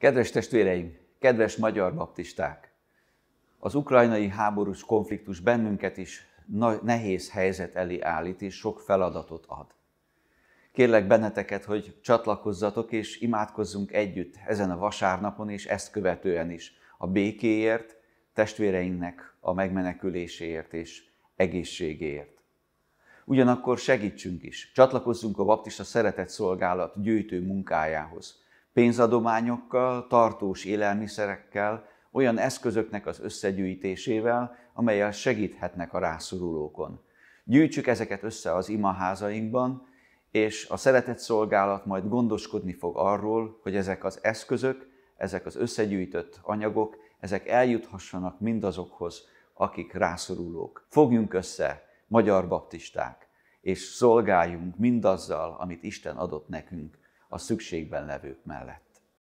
Kedves testvéreim, kedves magyar baptisták! Az ukrajnai háborús konfliktus bennünket is nehéz helyzet elé állít és sok feladatot ad. Kérlek benneteket, hogy csatlakozzatok és imádkozzunk együtt ezen a vasárnapon és ezt követően is a békéért, testvéreinknek a megmeneküléséért és egészségéért. Ugyanakkor segítsünk is, csatlakozzunk a baptista szeretett szolgálat gyűjtő munkájához, pénzadományokkal, tartós élelmiszerekkel, olyan eszközöknek az összegyűjtésével, amelyel segíthetnek a rászorulókon. Gyűjtsük ezeket össze az imaházainkban, és a szeretett szolgálat majd gondoskodni fog arról, hogy ezek az eszközök, ezek az összegyűjtött anyagok, ezek eljuthassanak mindazokhoz, akik rászorulók. Fogjunk össze, magyar baptisták, és szolgáljunk mindazzal, amit Isten adott nekünk, a szükségben levők mellett.